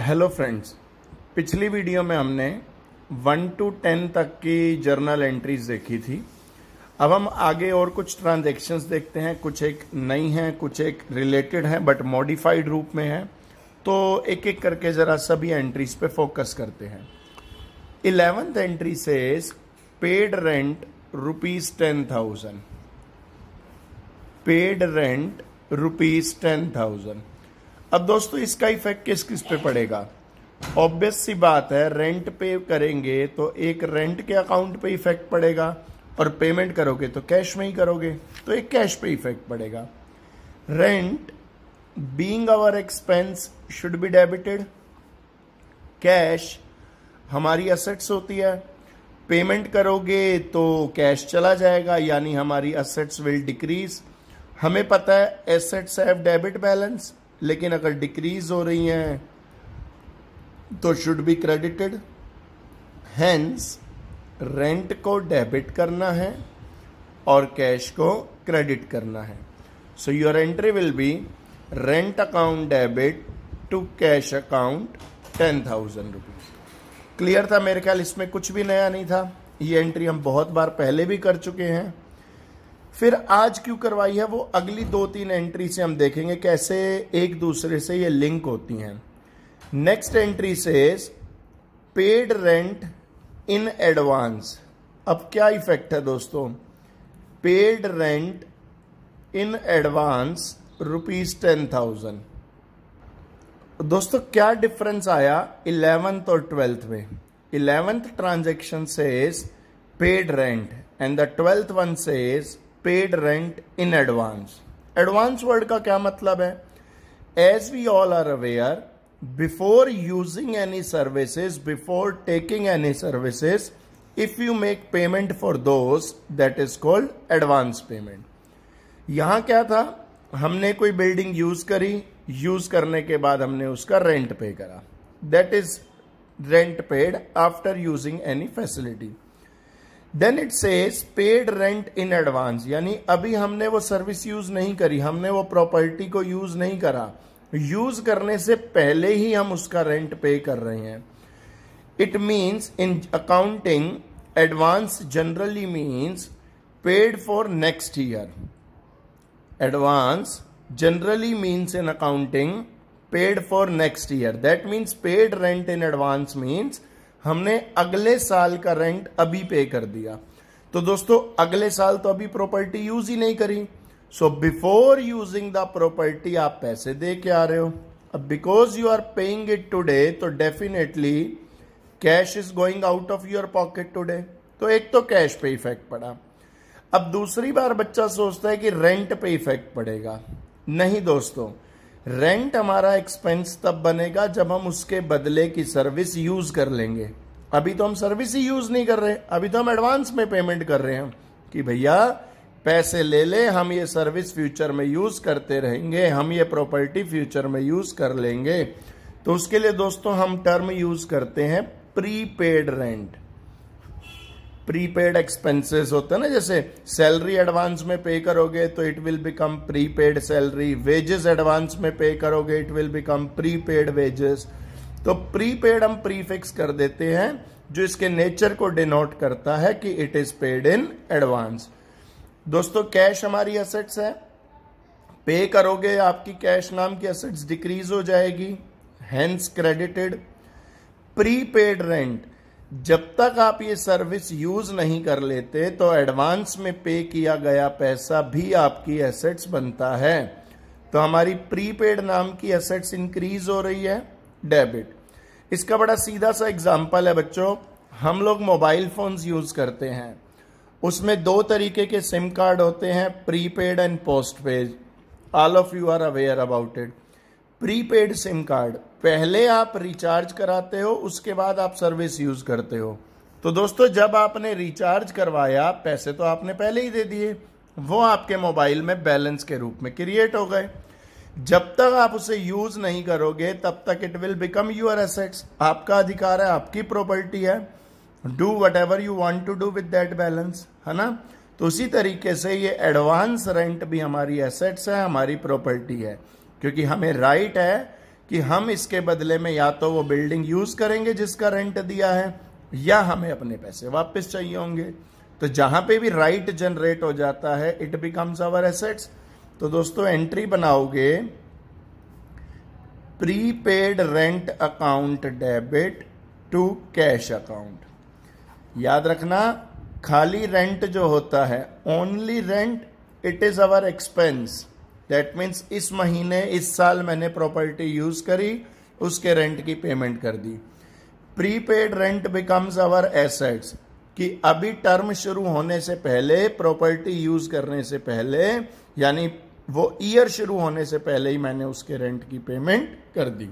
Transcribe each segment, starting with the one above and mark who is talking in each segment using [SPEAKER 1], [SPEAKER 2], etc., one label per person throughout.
[SPEAKER 1] Hello friends पिछली video में हमने वन टू टेन तक की जर्नल एंट्रीज देखी थी अब हम आगे और कुछ ट्रांजैक्शंस देखते हैं कुछ एक नई हैं कुछ एक रिलेटेड हैं बट मॉडिफाइड रूप में हैं तो एक एक करके ज़रा सभी एंट्रीज पे फोकस करते हैं इलेवेंथ एंट्री से paid rent rupees ten thousand paid rent rupees ten thousand अब दोस्तों इसका इफेक्ट किस किस पे पड़ेगा ऑब्वियस सी बात है रेंट पे करेंगे तो एक रेंट के अकाउंट पे इफेक्ट पड़ेगा और पेमेंट करोगे तो कैश में ही करोगे तो एक कैश पे इफेक्ट पड़ेगा rent being our expense should be debited cash हमारी असेट्स होती है पेमेंट करोगे तो कैश चला जाएगा यानी हमारी असेट्स विल डिक्रीज हमें पता है एसेट्स हैव डेबिट बैलेंस लेकिन अगर डिक्रीज हो रही हैं तो should be credited hence rent को डेबिट करना है और कैश को क्रेडिट करना है so your entry will be rent account debit to cash account ten thousand rupees clear था मेरे ख्याल इसमें कुछ भी नया नहीं था ये एंट्री हम बहुत बार पहले भी कर चुके हैं फिर आज क्यों करवाई है वो अगली दो तीन एंट्री से हम देखेंगे कैसे एक दूसरे से ये लिंक होती हैं नेक्स्ट एंट्री से पेड रेंट इन एडवांस अब क्या इफेक्ट है दोस्तों paid rent in advance rupees ten thousand दोस्तों क्या डिफरेंस आया इलेवेंथ और ट्वेल्थ में इलेवेंथ ट्रांजेक्शन से paid rent and the twelfth one says paid rent in advance advance word का क्या मतलब है as we all are aware before using any services before taking any services if you make payment for those that is called advance payment यहां क्या था हमने कोई building use करी यूज करने के बाद हमने उसका रेंट पे करा that is rent paid after using any facility then it says paid rent in advance यानी अभी हमने वो सर्विस यूज नहीं करी हमने वो प्रॉपर्टी को यूज नहीं करा यूज करने से पहले ही हम उसका रेंट पे कर रहे हैं it means in accounting advance generally means paid for next year advance generally means in accounting paid for next year that means paid rent in advance means हमने अगले साल का रेंट अभी पे कर दिया तो दोस्तों अगले साल तो अभी प्रॉपर्टी यूज ही नहीं करी so before using the property आप पैसे दे के आ रहे हो अब because you are paying it today तो definitely cash is going out of your pocket today तो एक तो कैश पे इफेक्ट पड़ा अब दूसरी बार बच्चा सोचता है कि रेंट पे इफेक्ट पड़ेगा नहीं दोस्तों रेंट हमारा एक्सपेंस तब बनेगा जब हम उसके बदले की सर्विस यूज कर लेंगे अभी तो हम सर्विस ही यूज नहीं कर रहे अभी तो हम एडवांस में पेमेंट कर रहे हैं कि भैया पैसे ले ले हम ये सर्विस फ्यूचर में यूज करते रहेंगे हम ये प्रॉपर्टी फ्यूचर में यूज कर लेंगे तो उसके लिए दोस्तों हम टर्म यूज करते हैं प्रीपेड रेंट प्रीपेड एक्सपेंसेस होते हैं ना जैसे सैलरी एडवांस में पे करोगे तो it will become prepaid salary wages advance में पे करोगे it will become prepaid wages तो प्रीपेड हम प्रीफिक्स कर देते हैं जो इसके नेचर को डिनोट करता है कि it is paid in advance दोस्तों कैश हमारी असेट्स है पे करोगे आपकी कैश नाम की असेट्स डिक्रीज हो जाएगी हैंस क्रेडिटेड प्रीपेड रेंट जब तक आप ये सर्विस यूज़ नहीं कर लेते तो एडवांस में पे किया गया पैसा भी आपकी एसेट्स बनता है तो हमारी प्रीपेड नाम की एसेट्स इंक्रीज हो रही है डेबिट इसका बड़ा सीधा सा एग्जाम्पल है बच्चों हम लोग मोबाइल फ़ोन्स यूज़ करते हैं उसमें दो तरीके के सिम कार्ड होते हैं prepaid and postpaid all of you are aware about it prepaid SIM card पहले आप रिचार्ज कराते हो उसके बाद आप सर्विस यूज़ करते हो तो दोस्तों जब आपने रिचार्ज करवाया पैसे तो आपने पहले ही दे दिए वो आपके मोबाइल में बैलेंस के रूप में क्रिएट हो गए जब तक आप उसे यूज नहीं करोगे तब तक it will become your assets आपका अधिकार है आपकी प्रॉपर्टी है do whatever you want to do with that balance है ना तो उसी तरीके से ये एडवांस रेंट भी हमारी एसेट्स है हमारी प्रॉपर्टी है क्योंकि हमें राइट right है कि हम इसके बदले में या तो वो बिल्डिंग यूज करेंगे जिसका रेंट दिया है या हमें अपने पैसे वापस चाहिए होंगे तो जहां पे भी राइट जनरेट हो जाता है इट बिकम्स अवर एसेट्स तो दोस्तों एंट्री बनाओगे prepaid rent account debit to cash account याद रखना खाली रेंट जो होता है only rent it is our expense that means इस महीने इस साल मैंने प्रॉपर्टी यूज़ करी उसके रेंट की पेमेंट कर दी prepaid rent becomes our assets कि अभी टर्म शुरू होने से पहले प्रॉपर्टी यूज करने से पहले यानी वो ईयर शुरू होने से पहले ही मैंने उसके रेंट की पेमेंट कर दी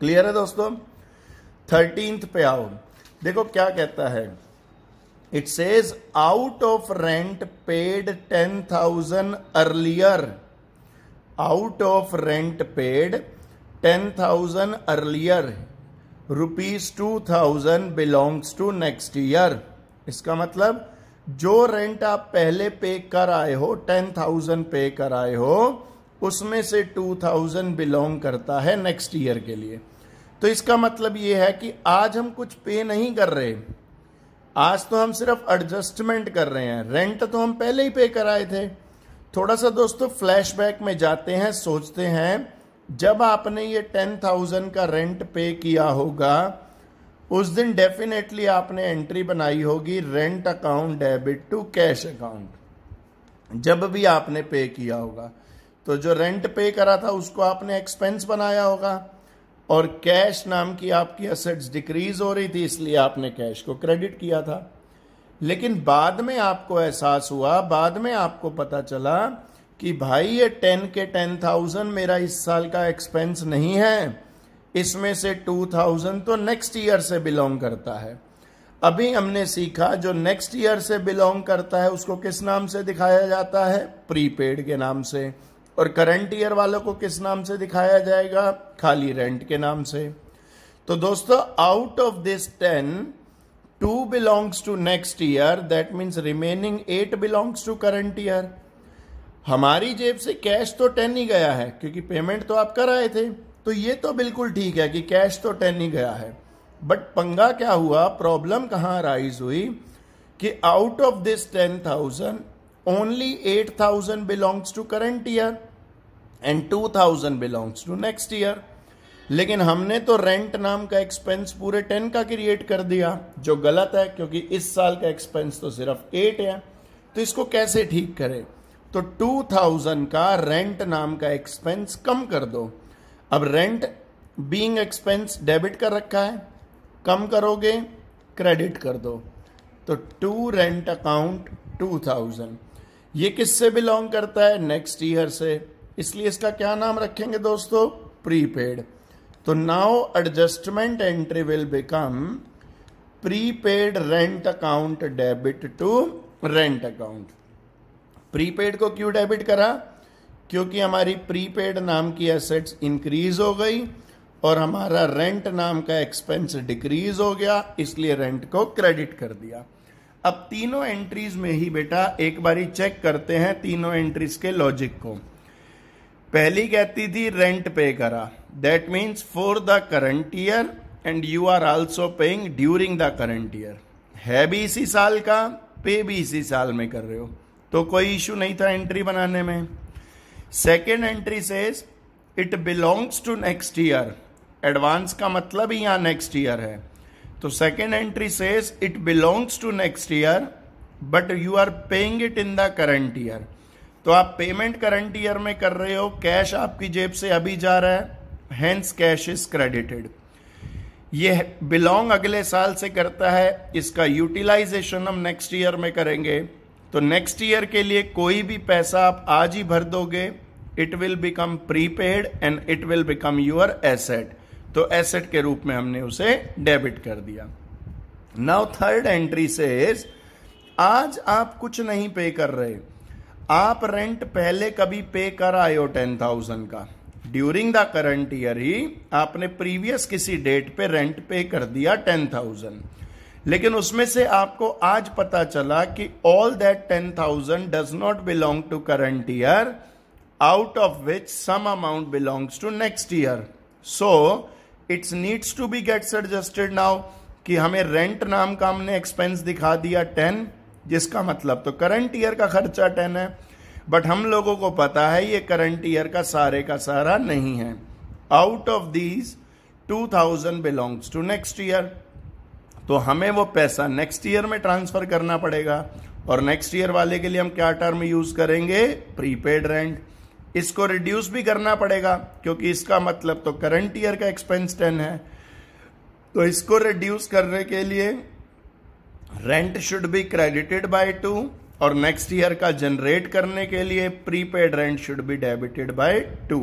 [SPEAKER 1] क्लियर है दोस्तों थर्टींथ पे आओ देखो क्या कहता है out of rent paid ten thousand earlier out of rent paid ten thousand earlier rupees two thousand belongs to next year इसका मतलब जो रेंट आप पहले पे कर आए हो टेन थाउजेंड पे कर आए हो उसमें से टू थाउजेंड बिलोंग करता है नेक्स्ट ईयर के लिए तो इसका मतलब ये है कि आज हम कुछ पे नहीं कर रहे आज तो हम सिर्फ एडजस्टमेंट कर रहे हैं रेंट तो हम पहले ही पे कराए थे थोड़ा सा दोस्तों फ्लैशबैक में जाते हैं सोचते हैं जब आपने ये टेन थाउजेंड का रेंट पे किया होगा उस दिन डेफिनेटली आपने एंट्री बनाई होगी rent account debit to cash account जब भी आपने पे किया होगा तो जो रेंट पे करा था उसको आपने एक्सपेंस बनाया होगा और कैश नाम की आपकी असेट्स डिक्रीज हो रही थी इसलिए आपने कैश को क्रेडिट किया था लेकिन बाद में आपको एहसास हुआ बाद में आपको पता चला कि भाई ये टेन के टेन थाउजेंड मेरा इस साल का एक्सपेंस नहीं है इसमें से टू थाउजेंड तो नेक्स्ट ईयर से बिलोंग करता है अभी हमने सीखा जो नेक्स्ट ईयर से बिलोंग करता है उसको किस नाम से दिखाया जाता है प्रीपेड के नाम से और करंट ईयर वालों को किस नाम से दिखाया जाएगा खाली रेंट के नाम से तो दोस्तों out of this ten two belongs to next year that means remaining eight belongs to current year हमारी जेब से कैश तो टेन ही गया है क्योंकि पेमेंट तो आप कराए थे तो ये तो बिल्कुल ठीक है कि कैश तो टेन ही गया है बट पंगा क्या हुआ प्रॉब्लम कहाँ राइज हुई कि out of this ten thousand only 8000 belongs to current year and 2000 belongs to next year लेकिन हमने तो रेंट नाम का एक्सपेंस पूरे टेन का क्रिएट कर दिया जो गलत है क्योंकि इस साल का एक्सपेंस तो सिर्फ एट है तो इसको कैसे ठीक करें तो टू थाउजेंड का रेंट नाम का एक्सपेंस कम कर दो अब रेंट बीइंग एक्सपेंस डेबिट कर रखा है कम करोगे क्रेडिट कर दो तो to rent account two thousand ये किससे बिलोंग करता है नेक्स्ट ईयर से इसलिए इसका क्या नाम रखेंगे दोस्तों प्रीपेड तो now adjustment entry will become prepaid rent account debit to rent account prepaid को क्यों डेबिट करा क्योंकि हमारी प्रीपेड नाम की एसेट्स इंक्रीज हो गई और हमारा रेंट नाम का एक्सपेंस डिक्रीज हो गया इसलिए रेंट को क्रेडिट कर दिया अब तीनों एंट्रीज में ही बेटा एक बारी चेक करते हैं तीनों एंट्रीज के लॉजिक को पहली कहती थी रेंट पे करा that means for the current year and you are also paying during the current year है भी इसी साल का पे भी इसी साल में कर रहे हो तो कोई इशू नहीं था एंट्री बनाने में सेकेंड एंट्री से it belongs to next year advance का मतलब ही यहाँ नेक्स्ट ईयर है तो second entry says it belongs to next year but you are paying it in the current year तो आप पेमेंट करंट ईयर में कर रहे हो कैश आपकी जेब से अभी जा रहा है हैंस कैश इज क्रेडिटेड ये बिलोंग अगले साल से करता है इसका यूटिलाइजेशन हम नेक्स्ट ईयर में करेंगे तो नेक्स्ट ईयर के लिए कोई भी पैसा आप आज ही भर दोगे it will become prepaid and it will become your asset तो एसेट के रूप में हमने उसे डेबिट कर दिया नाउ थर्ड एंट्री से आज आप कुछ नहीं पे कर रहे आप रेंट पहले कभी पे कर आए हो टेन थाउजेंड का ड्यूरिंग द करंट ईयर ही आपने प्रीवियस किसी डेट पे रेंट पे कर दिया टेन थाउजेंड लेकिन उसमें से आपको आज पता चला कि all that ten thousand does not belong to current year out of which some amount belongs to next year so it's needs to be gets adjusted now कि हमें रेंट नाम का हमने एक्सपेंस दिखा दिया टेन जिसका मतलब तो करंट ईयर का खर्चा टेन है बट हम लोगों को पता है ये करंट ईयर का सारे का सारा नहीं है out of these two thousand belongs to next year तो हमें वो पैसा नेक्स्ट ईयर में ट्रांसफर करना पड़ेगा और नेक्स्ट ईयर वाले के लिए हम क्या टर्म यूज करेंगे प्रीपेड रेंट इसको रिड्यूस भी करना पड़ेगा क्योंकि इसका मतलब तो करंट ईयर का एक्सपेंस टेन है तो इसको रिड्यूस करने के लिए rent should be credited by two और नेक्स्ट ईयर का जनरेट करने के लिए prepaid rent should be debited by two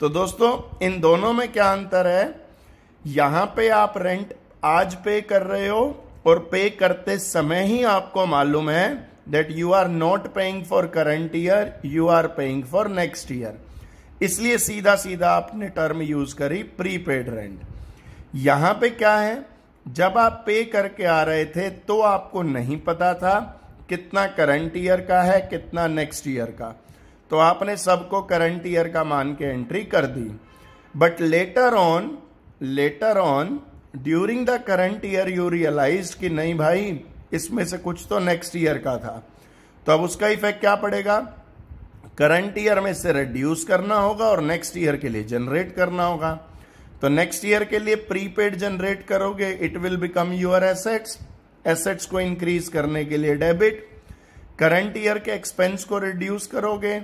[SPEAKER 1] तो दोस्तों इन दोनों में क्या अंतर है यहां पे आप रेंट आज पे कर रहे हो और पे करते समय ही आपको मालूम है that you are not paying for current year you are paying for next year इसलिए सीधा सीधा आपने टर्म यूज करी प्रीपेड रेंट यहां पे क्या है जब आप पे करके आ रहे थे तो आपको नहीं पता था कितना करंट ईयर का है कितना नेक्स्ट ईयर का तो आपने सबको करंट ईयर का मान के एंट्री कर दी but later on later on during the current year you realise कि नहीं भाई इसमें से कुछ तो नेक्स्ट ईयर का था तो अब उसका इफेक्ट क्या पड़ेगा करंट ईयर में से रिड्यूस करना होगा और नेक्स्ट ईयर के लिए जनरेट करना होगा तो नेक्स्ट ईयर के लिए प्रीपेड जनरेट करोगे it will become your assets assets को इंक्रीज करने के लिए डेबिट करंट ईयर के एक्सपेंस को रिड्यूस करोगे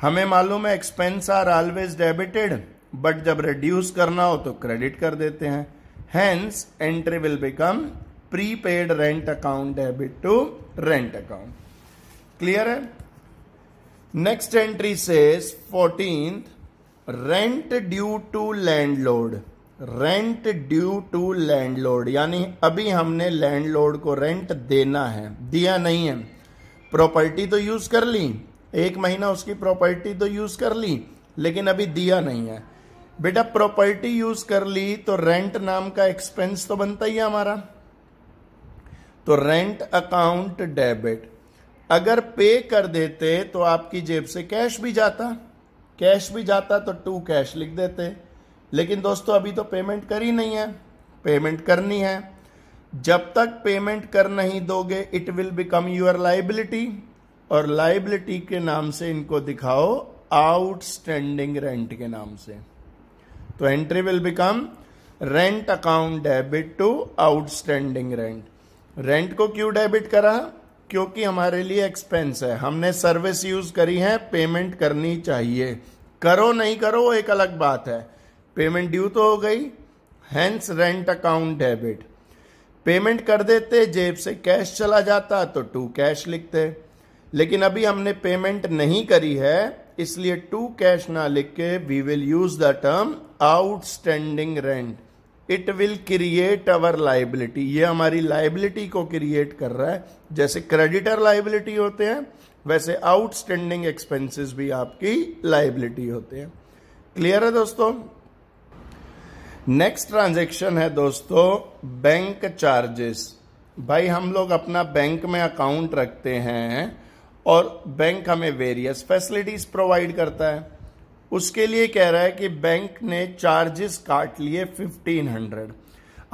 [SPEAKER 1] हमें मालूम है expense are always debited but जब रिड्यूस करना हो तो क्रेडिट कर देते हैं hence entry will become prepaid rent account debit to rent account clear है नेक्स्ट एंट्री से fourteen rent due to landlord rent due to landlord यानी अभी हमने लैंडलॉर्ड को रेंट देना है दिया नहीं है प्रॉपर्टी तो यूज कर ली एक महीना उसकी प्रॉपर्टी तो यूज कर ली लेकिन अभी दिया नहीं है बेटा प्रॉपर्टी यूज कर ली तो रेंट नाम का एक्सपेंस तो बनता ही है हमारा तो रेंट अकाउंट डेबिट अगर पे कर देते तो आपकी जेब से कैश भी जाता कैश भी जाता तो टू कैश लिख देते लेकिन दोस्तों अभी तो पेमेंट करी नहीं है पेमेंट करनी है जब तक पेमेंट कर नहीं दोगे it will become your liability और लाइबिलिटी के नाम से इनको दिखाओ आउटस्टैंडिंग रेंट के नाम से तो entry will become rent account debit to outstanding rent rent को क्यों डेबिट करा क्योंकि हमारे लिए एक्सपेंस है हमने सर्विस यूज करी है पेमेंट करनी चाहिए करो नहीं करो एक अलग बात है पेमेंट ड्यू तो हो गई hence rent account debit payment कर देते जेब से कैश चला जाता तो टू कैश लिखते लेकिन अभी हमने पेमेंट नहीं करी है इसलिए टू कैश ना लिख के we will use the term outstanding rent it will create our liability ये हमारी लाइबिलिटी को क्रिएट कर रहा है जैसे क्रेडिटर लाइबिलिटी होते हैं वैसे आउटस्टैंडिंग एक्सपेंसेस भी आपकी लाइबिलिटी होते हैं क्लियर है दोस्तों नेक्स्ट ट्रांजेक्शन है दोस्तों बैंक चार्जेस भाई हम लोग अपना बैंक में अकाउंट रखते हैं और बैंक हमें वेरियस फैसिलिटीज प्रोवाइड करता है उसके लिए कह रहा है कि बैंक ने चार्जेस काट लिए फिफ्टीन हंड्रेड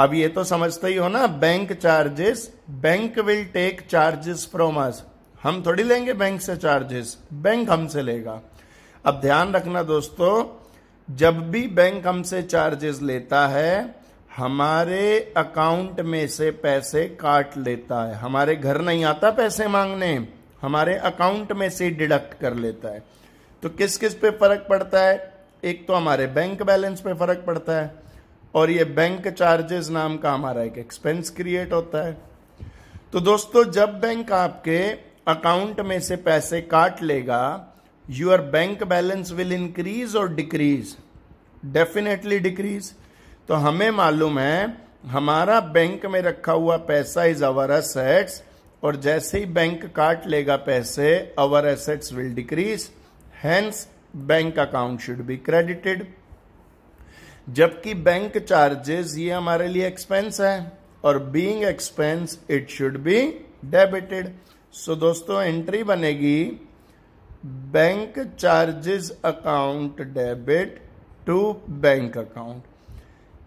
[SPEAKER 1] अब ये तो समझते ही हो ना bank charges bank will take charges from us हम थोड़ी लेंगे बैंक से चार्जेस बैंक हमसे लेगा अब ध्यान रखना दोस्तों जब भी बैंक हमसे चार्जेस लेता है हमारे अकाउंट में से पैसे काट लेता है हमारे घर नहीं आता पैसे मांगने हमारे अकाउंट में से डिडक्ट कर लेता है तो किस किस पे फर्क पड़ता है एक तो हमारे बैंक बैलेंस पे फर्क पड़ता है और ये बैंक चार्जेस नाम का हमारा एक एक्सपेंस क्रिएट होता है तो दोस्तों जब बैंक आपके अकाउंट में से पैसे काट लेगा your bank balance will increase और डिक्रीज डेफिनेटली डिक्रीज तो हमें मालूम है हमारा बैंक में रखा हुआ पैसा इज अवर एसेट्स और जैसे ही बैंक काट लेगा पैसे our assets will decrease hence bank account should be credited जबकि बैंक चार्जेस ये हमारे लिए एक्सपेंस है और being expense it should be debited so दोस्तों एंट्री बनेगी bank charges account debit to bank account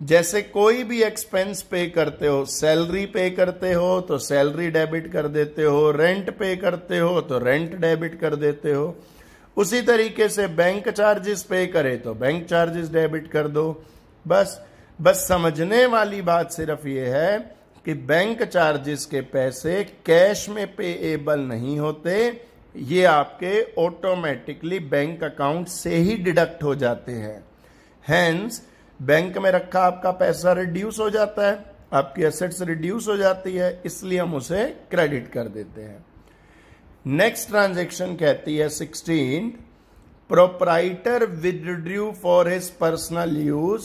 [SPEAKER 1] जैसे कोई भी एक्सपेंस पे करते हो सैलरी पे करते हो तो सैलरी डेबिट कर देते हो रेंट पे करते हो तो रेंट डेबिट कर देते हो उसी तरीके से बैंक चार्जेस पे करे तो बैंक चार्जेस डेबिट कर दो बस बस समझने वाली बात सिर्फ ये है कि बैंक चार्जेस के पैसे कैश में पेएबल नहीं होते ये आपके ऑटोमेटिकली बैंक अकाउंट से ही डिडक्ट हो जाते हैं हैंस बैंक में रखा आपका पैसा रिड्यूस हो जाता है आपकी एसेट्स रिड्यूस हो जाती है इसलिए हम उसे क्रेडिट कर देते हैं नेक्स्ट ट्रांजेक्शन कहती है sixteen proprietor withdrew for his personal use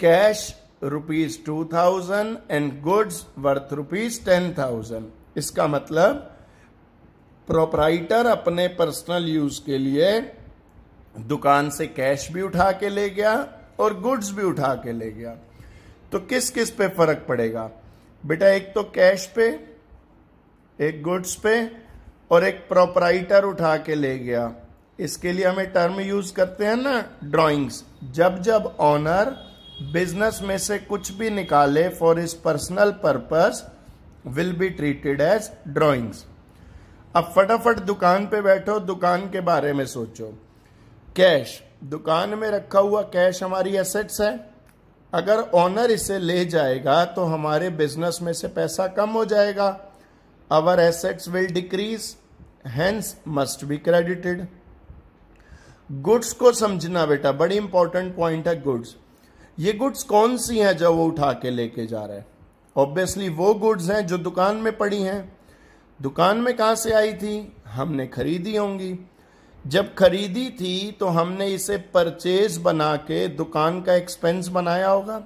[SPEAKER 1] cash rupees two thousand and goods worth rupees ten thousand इसका मतलब प्रोपराइटर अपने पर्सनल यूज के लिए दुकान से कैश भी उठा के ले गया और गुड्स भी उठा के ले गया तो किस किस पे फर्क पड़ेगा बेटा एक तो कैश पे एक गुड्स पे और एक प्रोपराइटर उठा के ले गया इसके लिए हमें टर्म यूज करते हैं ना ड्राइंग्स जब जब ऑनर बिजनेस में से कुछ भी निकाले for his personal purpose will be treated as drawings अब फटाफट दुकान पे बैठो दुकान के बारे में सोचो कैश दुकान में रखा हुआ कैश हमारी एसेट्स है अगर ऑनर इसे ले जाएगा तो हमारे बिजनेस में से पैसा कम हो जाएगा our assets will decrease hence must be credited goods को समझना बेटा बड़ी इंपॉर्टेंट पॉइंट है गुड्स ये गुड्स कौन सी हैं जो वो उठा के लेके जा रहा है ऑब्वियसली वो गुड्स हैं जो दुकान में पड़ी हैं दुकान में कहां से आई थी हमने खरीदी होंगी जब खरीदी थी तो हमने इसे परचेज बना के दुकान का एक्सपेंस बनाया होगा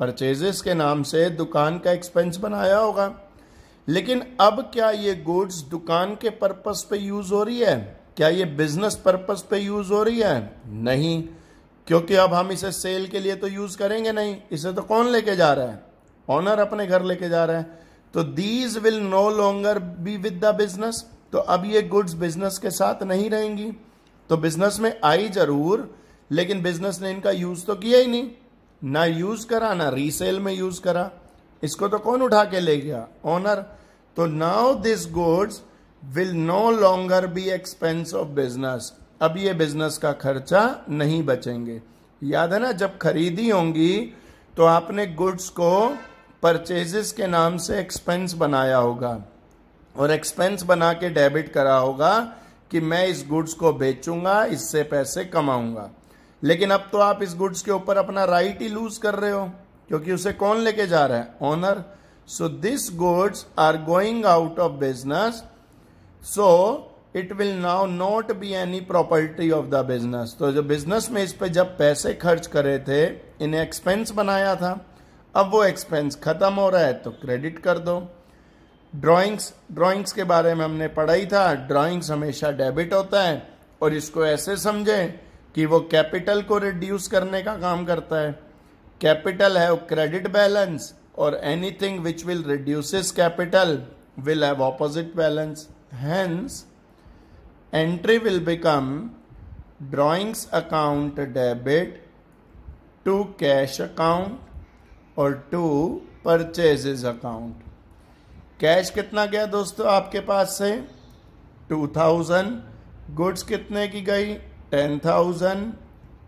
[SPEAKER 1] परचेजेस के नाम से दुकान का एक्सपेंस बनाया होगा लेकिन अब क्या ये गुड्स दुकान के पर्पस पे यूज हो रही है क्या ये बिजनेस पर्पस पे यूज हो रही है नहीं क्योंकि अब हम इसे सेल के लिए तो यूज करेंगे नहीं इसे तो कौन लेके जा रहा है ऑनर अपने घर लेके जा रहा है तो these will no longer be with the business तो अब ये गुड्स बिजनेस के साथ नहीं रहेंगी तो बिजनेस में आई जरूर लेकिन बिजनेस ने इनका यूज तो किया ही नहीं ना यूज करा ना रीसेल में यूज करा इसको तो कौन उठा के ले गया ओनर तो now this goods will no longer be expense of business अब ये बिजनेस का खर्चा नहीं बचेंगे याद है ना जब खरीदी होंगी तो आपने गुड्स को परचेजेस के नाम से एक्सपेंस बनाया होगा और एक्सपेंस बना के डेबिट करा होगा कि मैं इस गुड्स को बेचूंगा इससे पैसे कमाऊंगा लेकिन अब तो आप इस गुड्स के ऊपर अपना राइट ही लूज कर रहे हो क्योंकि उसे कौन लेके जा रहा है owner so this goods are going out of business so it will now not be any property of the business तो जो बिजनेस में इस पर जब पैसे खर्च करे थे इन्हें एक्सपेंस बनाया था अब वो एक्सपेंस खत्म हो रहा है तो क्रेडिट कर दो ड्राइंग्स ड्राइंग्स के बारे में हमने पढ़ा ही था ड्राइंग्स हमेशा डेबिट होता है और इसको ऐसे समझें कि वो कैपिटल को रिड्यूस करने का काम करता है कैपिटल हैव क्रेडिट बैलेंस और anything which will reduce capital will have opposite balance hence entry will become drawings account debit to cash account और टू परचेज अकाउंट कैश कितना गया दोस्तों आपके पास से टू थाउजेंड गुड्स कितने की गई टेन थाउजेंड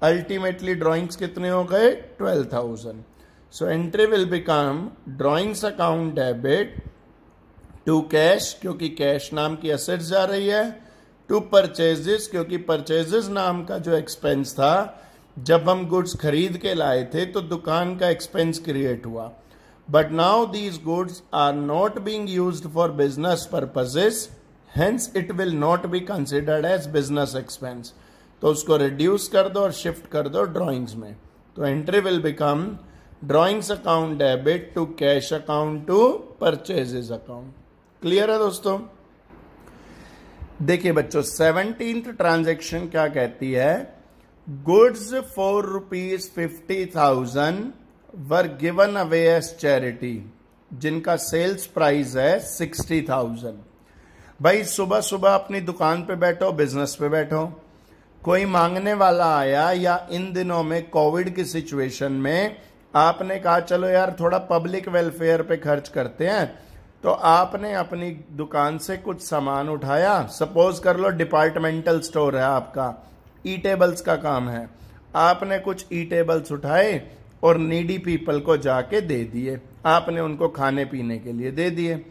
[SPEAKER 1] अल्टीमेटली ड्रॉइंग्स कितने हो गए twelve thousand so entry will become drawings account debit to cash क्योंकि कैश नाम की असेट्स जा रही है टू परचेजेस क्योंकि परचेजेस नाम का जो एक्सपेंस था जब हम गुड्स खरीद के लाए थे तो दुकान का एक्सपेंस क्रिएट हुआ but now these goods are not being use for business purposes hence it will not be considered as business expense तो उसको रिड्यूस कर दो और शिफ्ट कर दो ड्राइंग्स में तो entry will become drawings account debit to cash account to purchases account clear है दोस्तों देखिए बच्चों सेवनटीन ट्रांजेक्शन क्या कहती है goods four rupees fifty thousand were given away as charity जिनका सेल्स प्राइस है सिक्सटी थाउजेंड भाई सुबह सुबह अपनी दुकान पे बैठो बिजनेस पे बैठो कोई मांगने वाला आया या इन दिनों में कोविड की सिचुएशन में आपने कहा चलो यार थोड़ा पब्लिक वेलफेयर पे खर्च करते हैं तो आपने अपनी दुकान से कुछ सामान उठाया सपोज कर लो डिपार्टमेंटल स्टोर है आपका ई टेबल्स का काम है आपने कुछ ई टेबल्स उठाए और नीडी पीपल को जाके दे दिए आपने उनको खाने पीने के लिए दे दिए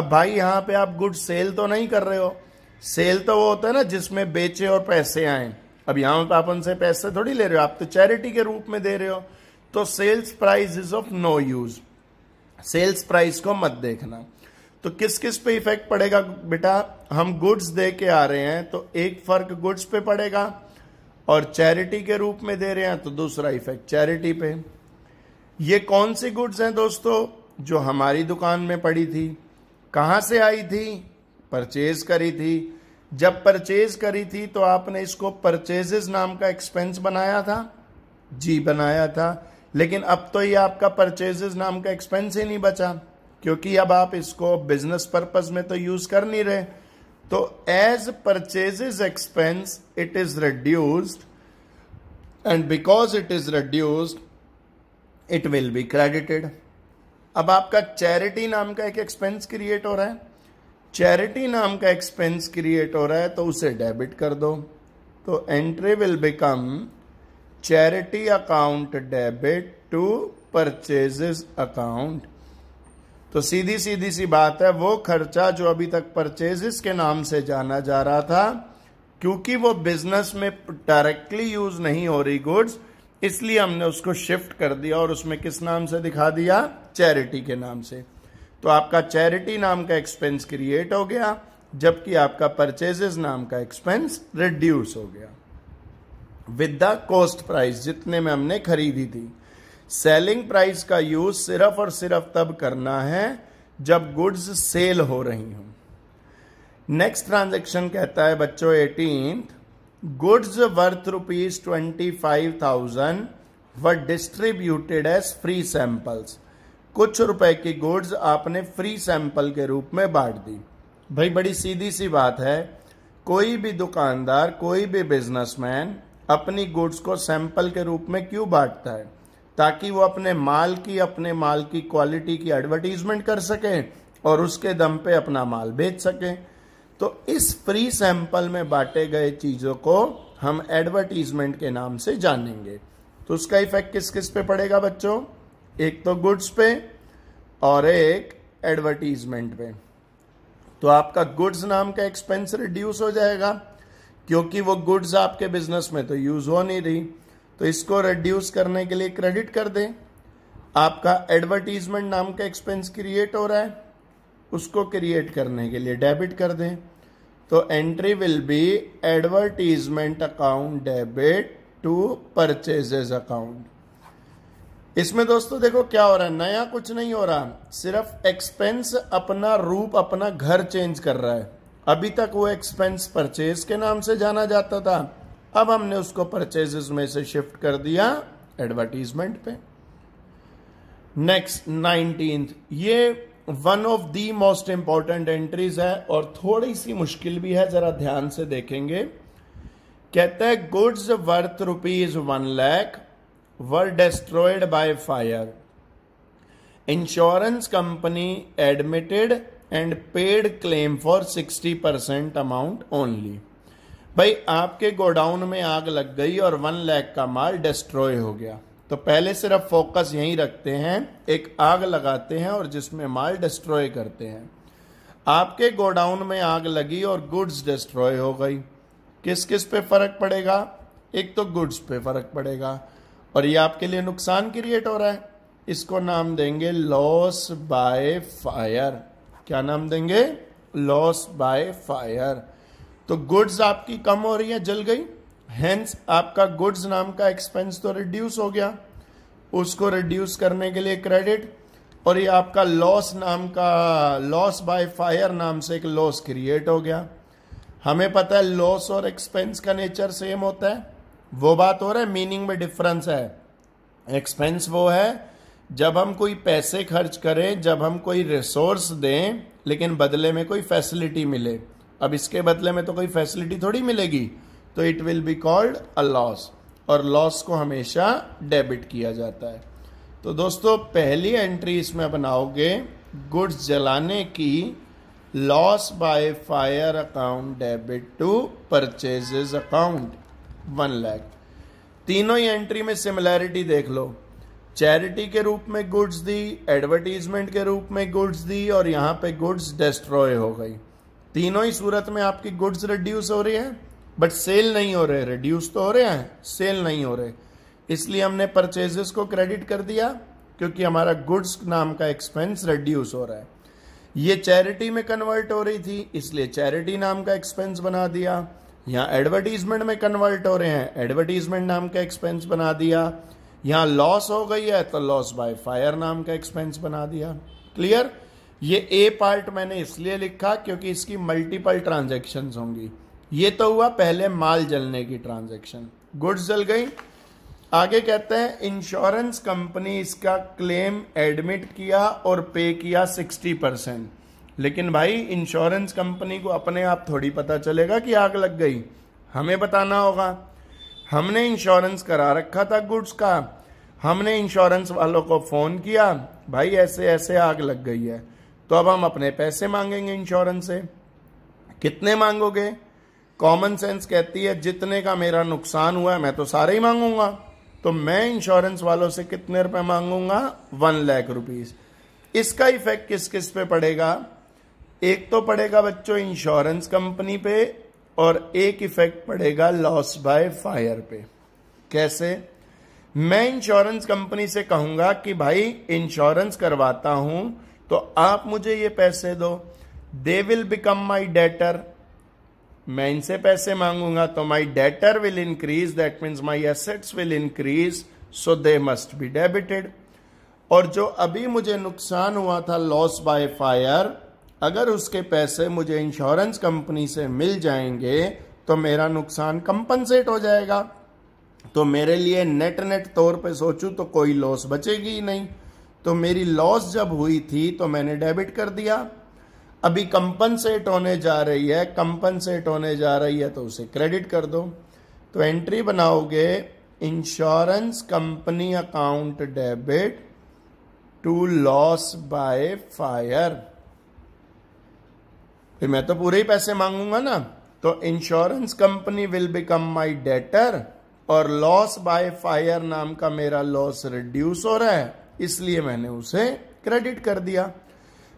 [SPEAKER 1] अब भाई यहाँ पे आप गुड सेल तो नहीं कर रहे हो सेल तो वो होता है ना जिसमें बेचे और पैसे आए अब यहां तो आप उनसे पैसे थोड़ी ले रहे हो आप तो चैरिटी के रूप में दे रहे हो तो sales price is of no use sales price को मत देखना तो किस किस पे इफेक्ट पड़ेगा बेटा हम गुड्स दे के आ रहे हैं तो एक फर्क गुड्स पे पड़ेगा और चैरिटी के रूप में दे रहे हैं तो दूसरा इफेक्ट चैरिटी पे ये कौन सी गुड्स हैं दोस्तों जो हमारी दुकान में पड़ी थी कहां से आई थी परचेज करी थी जब परचेज करी थी तो आपने इसको परचेजेस नाम का एक्सपेंस बनाया था जी बनाया था लेकिन अब तो ये आपका परचेजेस नाम का एक्सपेंस ही नहीं बचा क्योंकि अब आप इसको बिजनेस पर्पज में तो यूज कर नहीं रहे तो as purchases expense it is reduced and because it is reduced it will be credited अब आपका चैरिटी नाम का एक एक्सपेंस क्रिएट हो रहा है चैरिटी नाम का एक्सपेंस क्रिएट हो रहा है तो उसे डेबिट कर दो तो entry will become charity account debit to purchases account तो सीधी सीधी सी बात है वो खर्चा जो अभी तक परचेजेस के नाम से जाना जा रहा था क्योंकि वो बिजनेस में डायरेक्टली यूज नहीं हो रही गुड्स इसलिए हमने उसको शिफ्ट कर दिया और उसमें किस नाम से दिखा दिया चैरिटी के नाम से तो आपका चैरिटी नाम का एक्सपेंस क्रिएट हो गया जबकि आपका परचेजेस नाम का एक्सपेंस रिड्यूस हो गया विद द कॉस्ट प्राइस जितने में हमने खरीदी थी सेलिंग प्राइस का यूज सिर्फ और सिर्फ तब करना है जब गुड्स सेल हो रही हो नेक्स्ट ट्रांजेक्शन कहता है बच्चों eighteen goods worth rupees twenty five thousand were distributed as free samples कुछ रुपए की गुड्स आपने फ्री सैंपल के रूप में बांट दी भाई बड़ी सीधी सी बात है कोई भी दुकानदार कोई भी बिजनेसमैन अपनी गुड्स को सैंपल के रूप में क्यों बांटता है ताकि वो अपने माल की अपने माल की क्वालिटी की एडवर्टीजमेंट कर सकें और उसके दम पे अपना माल बेच सकें तो इस फ्री सैंपल में बांटे गए चीज़ों को हम एडवर्टीजमेंट के नाम से जानेंगे तो उसका इफेक्ट किस किस पे पड़ेगा बच्चों एक तो गुड्स पे और एक एडवर्टीजमेंट पे तो आपका गुड्स नाम का एक्सपेंस रिड्यूस हो जाएगा क्योंकि वो गुड्स आपके बिजनेस में तो यूज हो नहीं रही तो इसको रिड्यूस करने के लिए क्रेडिट कर दें आपका एडवर्टीजमेंट नाम का एक्सपेंस क्रिएट हो रहा है उसको क्रिएट करने के लिए डेबिट कर दें तो entry will be advertisement account debit to purchases account इसमें दोस्तों देखो क्या हो रहा है नया कुछ नहीं हो रहा सिर्फ एक्सपेंस अपना रूप अपना घर चेंज कर रहा है अभी तक वो एक्सपेंस परचेज के नाम से जाना जाता था अब हमने उसको परचेजेस में से शिफ्ट कर दिया एडवर्टीजमेंट पे नेक्स्ट नाइनटीन ये one of the most important entries है और थोड़ी सी मुश्किल भी है जरा ध्यान से देखेंगे कहते हैं goods worth rupees one lakh were destroyed by fire. Insurance company admitted and paid claim for 60% amount only. भाई आपके गोडाउन में आग लग गई और वन लैख का माल डिस्ट्रॉय हो गया तो पहले सिर्फ फोकस यही रखते हैं एक आग लगाते हैं और जिसमें माल डिस्ट्रॉय करते हैं आपके गोडाउन में आग लगी और गुड्स डिस्ट्रॉय हो गई किस किस पे फर्क पड़ेगा एक तो गुड्स पे फर्क पड़ेगा और ये आपके लिए नुकसान क्रिएट हो रहा है इसको नाम देंगे लॉस बाय फायर क्या नाम देंगे लॉस बाय फायर तो गुड्स आपकी कम हो रही है जल गई हेंस आपका गुड्स नाम का एक्सपेंस तो रिड्यूस हो गया उसको रिड्यूस करने के लिए क्रेडिट और ये आपका लॉस नाम का लॉस बाय फायर नाम से एक लॉस क्रिएट हो गया हमें पता है लॉस और एक्सपेंस का नेचर सेम होता है वो बात हो रहा है मीनिंग में डिफरेंस है एक्सपेंस वो है जब हम कोई पैसे खर्च करें जब हम कोई रिसोर्स दें लेकिन बदले में कोई फैसिलिटी मिले अब इसके बदले में तो कोई फैसिलिटी थोड़ी मिलेगी तो it will be called a loss और लॉस को हमेशा डेबिट किया जाता है तो दोस्तों पहली एंट्री इसमें बनाओगे गुड्स जलाने की loss by fire account debit to purchases account one lakh तीनों ही एंट्री में सिमिलैरिटी देख लो चैरिटी के रूप में गुड्स दी एडवर्टीजमेंट के रूप में गुड्स दी और यहाँ पे गुड्स डिस्ट्रॉय हो गई तीनों ही सूरत में आपकी गुड्स रिड्यूस हो रही है बट सेल नहीं हो रहे रिड्यूस तो हो रहे हैं सेल नहीं हो रहे इसलिए हमने परचेजेस को क्रेडिट कर दिया क्योंकि हमारा गुड्स नाम का एक्सपेंस रिड्यूस हो रहा है ये चैरिटी में कन्वर्ट हो रही थी इसलिए चैरिटी नाम का एक्सपेंस बना दिया यहाँ एडवर्टीजमेंट में कन्वर्ट हो रहे हैं एडवर्टीजमेंट नाम का एक्सपेंस बना दिया यहाँ लॉस हो गई है तो लॉस बाय फायर नाम का एक्सपेंस बना दिया क्लियर ये ए पार्ट मैंने इसलिए लिखा क्योंकि इसकी मल्टीपल ट्रांजेक्शन होंगी ये तो हुआ पहले माल जलने की ट्रांजेक्शन गुड्स जल गई आगे कहते हैं इंश्योरेंस कंपनी इसका क्लेम एडमिट किया और पे किया सिक्सटी परसेंट लेकिन भाई इंश्योरेंस कंपनी को अपने आप थोड़ी पता चलेगा कि आग लग गई हमें बताना होगा हमने इंश्योरेंस करा रखा था गुड्स का हमने इंश्योरेंस वालों को फ़ोन किया भाई ऐसे ऐसे आग लग गई है तो अब हम अपने पैसे मांगेंगे इंश्योरेंस से कितने मांगोगे कॉमन सेंस कहती है जितने का मेरा नुकसान हुआ है मैं तो सारे ही मांगूंगा तो मैं इंश्योरेंस वालों से कितने रुपए मांगूंगा वन लाख रुपीज़ इसका इफेक्ट किस किस पे पड़ेगा एक तो पड़ेगा बच्चों इंश्योरेंस कंपनी पे और एक इफेक्ट पड़ेगा लॉस बाय फायर पे कैसे मैं इंश्योरेंस कंपनी से कहूंगा कि भाई इंश्योरेंस करवाता हूं तो आप मुझे ये पैसे दो they will become my debtor मैं इनसे पैसे मांगूंगा तो my debtor will increase that means my assets will increase so they must be debited और जो अभी मुझे नुकसान हुआ था लॉस बाय फायर अगर उसके पैसे मुझे इंश्योरेंस कंपनी से मिल जाएंगे तो मेरा नुकसान कंपनसेट हो जाएगा तो मेरे लिए नेट नेट तौर पे सोचूं तो कोई लॉस बचेगी ही नहीं तो मेरी लॉस जब हुई थी तो मैंने डेबिट कर दिया अभी कंपनसेट होने जा रही है कंपनसेट होने जा रही है तो उसे क्रेडिट कर दो तो एंट्री बनाओगे insurance company account debit to loss by fire फिर मैं तो पूरे ही पैसे मांगूंगा ना तो insurance company will become my debtor और लॉस बाय फायर नाम का मेरा लॉस रिड्यूस हो रहा है इसलिए मैंने उसे क्रेडिट कर दिया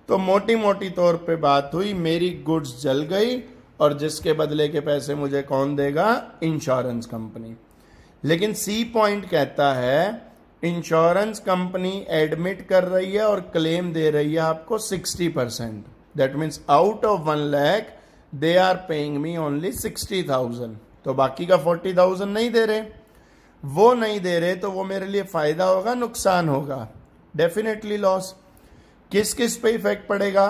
[SPEAKER 1] तो मोटी मोटी तौर पे बात हुई मेरी गुड्स जल गई और जिसके बदले के पैसे मुझे कौन देगा इंश्योरेंस कंपनी लेकिन सी पॉइंट कहता है इंश्योरेंस कंपनी एडमिट कर रही है और क्लेम दे रही है आपको sixty percent that means out of one lakh they are paying me only sixty thousand तो बाकी का फोर्टी थाउजेंड नहीं दे रहे वो नहीं दे रहे तो वो मेरे लिए फ़ायदा होगा नुकसान होगा डेफिनेटली लॉस किस किस पे इफेक्ट पड़ेगा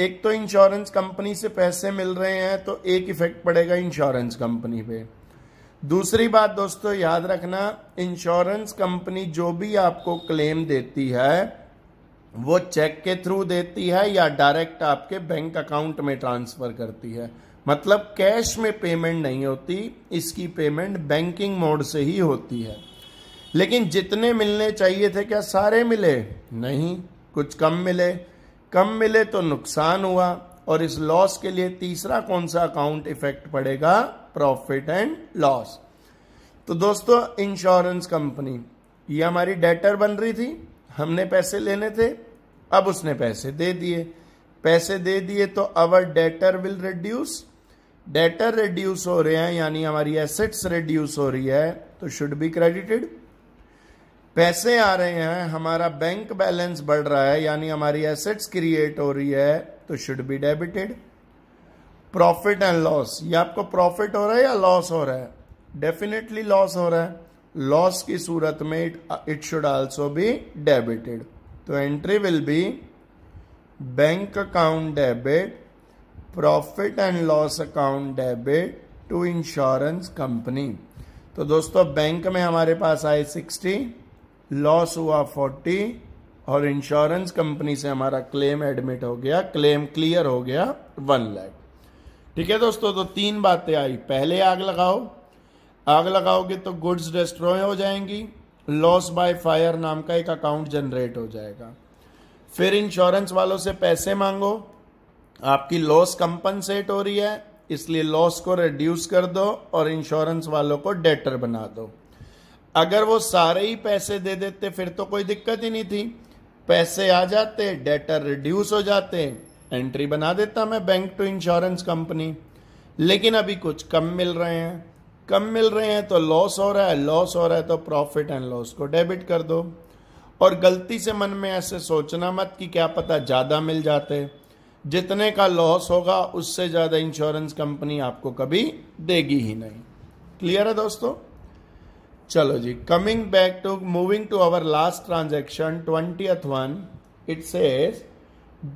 [SPEAKER 1] एक तो इंश्योरेंस कंपनी से पैसे मिल रहे हैं तो एक इफेक्ट पड़ेगा इंश्योरेंस कंपनी पे दूसरी बात दोस्तों याद रखना इंश्योरेंस कंपनी जो भी आपको क्लेम देती है वो चेक के थ्रू देती है या डायरेक्ट आपके बैंक अकाउंट में ट्रांसफ़र करती है मतलब कैश में पेमेंट नहीं होती इसकी पेमेंट बैंकिंग मोड से ही होती है लेकिन जितने मिलने चाहिए थे क्या सारे मिले नहीं कुछ कम मिले कम मिले तो नुकसान हुआ और इस लॉस के लिए तीसरा कौन सा अकाउंट इफेक्ट पड़ेगा प्रॉफिट एंड लॉस तो दोस्तों इंश्योरेंस कंपनी ये हमारी डेटर बन रही थी हमने पैसे लेने थे अब उसने पैसे दे दिए पैसे दे दिए तो our debtor will reduce debtor reduce हो रहे हैं यानी हमारी एसेट्स रिड्यूस हो रही है तो शुड बी क्रेडिटेड पैसे आ रहे हैं हमारा बैंक बैलेंस बढ़ रहा है यानी हमारी एसेट्स क्रिएट हो रही है तो should be debited profit and loss ये आपको प्रॉफिट हो रहा है या लॉस हो रहा है डेफिनेटली लॉस हो रहा है लॉस की सूरत में it it should also be debited तो entry will be bank account debit profit and loss account debit to insurance company तो दोस्तों बैंक में हमारे पास आए सिक्सटी लॉस हुआ फोर्टी और इंश्योरेंस कंपनी से हमारा क्लेम एडमिट हो गया क्लेम क्लियर हो गया वन लैख ठीक है दोस्तों तो तीन बातें आई पहले आग लगाओ आग लगाओगे तो गुड्स डिस्ट्रॉय हो जाएंगी लॉस बाय फायर नाम का एक अकाउंट जनरेट हो जाएगा फिर इंश्योरेंस वालों से पैसे मांगो आपकी लॉस कंपनसेट हो रही है इसलिए लॉस को रिड्यूस कर दो और इंश्योरेंस वालों को डेटर बना दो अगर वो सारे ही पैसे दे देते फिर तो कोई दिक्कत ही नहीं थी पैसे आ जाते डेटर रिड्यूस हो जाते एंट्री बना देता मैं बैंक टू इंश्योरेंस कंपनी लेकिन अभी कुछ कम मिल रहे हैं कम मिल रहे हैं तो लॉस हो रहा है लॉस हो रहा है तो प्रॉफिट एंड लॉस को डेबिट कर दो और गलती से मन में ऐसे सोचना मत कि क्या पता ज़्यादा मिल जाते जितने का लॉस होगा उससे ज़्यादा इंश्योरेंस कंपनी आपको कभी देगी ही नहीं क्लियर है दोस्तों चलो जी coming back to moving to our last transaction twenty one it says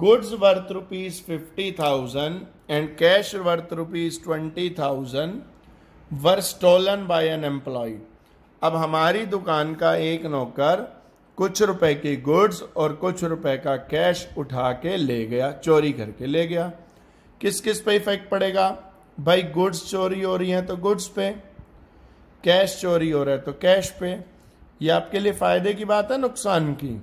[SPEAKER 1] goods worth rupees fifty thousand and cash worth rupees twenty thousand were stolen by an employee अब हमारी दुकान का एक नौकर कुछ रुपए की गुड्स और कुछ रुपए का कैश उठा के ले गया चोरी करके ले गया किस किस पे इफेक्ट पड़ेगा भाई गुड्स चोरी हो रही हैं तो गुड्स पे कैश चोरी हो रहा है तो कैश पे ये आपके लिए फायदे की बात है नुकसान की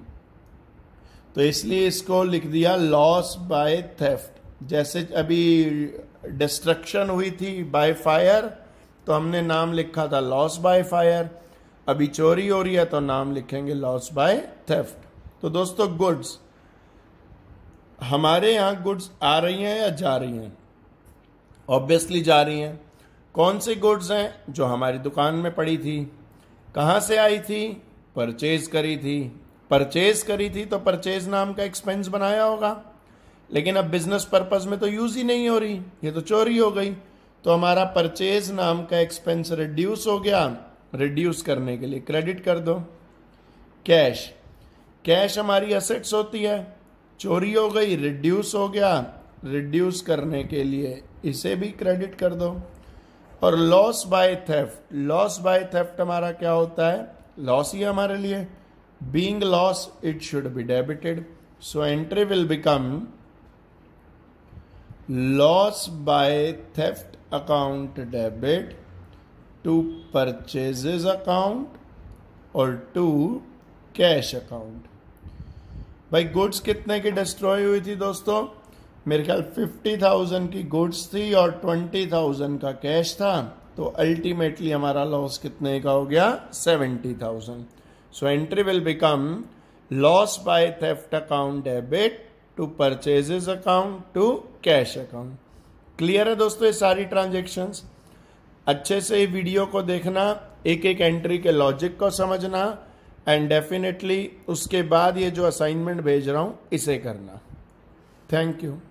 [SPEAKER 1] तो इसलिए इसको लिख दिया लॉस बाय थेफ्ट जैसे अभी डिस्ट्रक्शन हुई थी बाय फायर तो हमने नाम लिखा था लॉस बाय फायर अभी चोरी हो रही है तो नाम लिखेंगे लॉस बाय थेफ्ट तो दोस्तों गुड्स हमारे यहां गुड्स आ रही हैं या जा रही हैं ऑब्वियसली जा रही हैं कौन सी गुड्स हैं जो हमारी दुकान में पड़ी थी कहां से आई थी परचेज करी थी परचेज करी थी तो परचेज नाम का एक्सपेंस बनाया होगा लेकिन अब बिजनेस पर्पज में तो यूज ही नहीं हो रही ये तो चोरी हो गई तो हमारा परचेज नाम का एक्सपेंस रिड्यूस हो गया रिड्यूस करने के लिए क्रेडिट कर दो कैश कैश हमारी असेट्स होती है चोरी हो गई रिड्यूस हो गया रिड्यूस करने के लिए इसे भी क्रेडिट कर दो और loss by theft loss by theft हमारा क्या होता है लॉस ही हमारे लिए being loss it should be debited so entry will become loss by theft account debit to purchases account और टू कैश अकाउंट भाई गुड्स कितने की डिस्ट्रॉय हुई थी दोस्तों मेरे ख्याल फिफ्टी थाउजेंड की गुड्स थी और ट्वेंटी थाउजेंड का कैश था तो अल्टीमेटली हमारा लॉस कितने का हो गया seventy thousand so entry will become loss by theft account debit to purchases account to cash account clear है दोस्तों ये सारी ट्रांजेक्शन्स अच्छे से वीडियो को देखना एक एक एंट्री के लॉजिक को समझना एंड डेफिनेटली उसके बाद ये जो असाइनमेंट भेज रहा हूँ इसे करना थैंक यू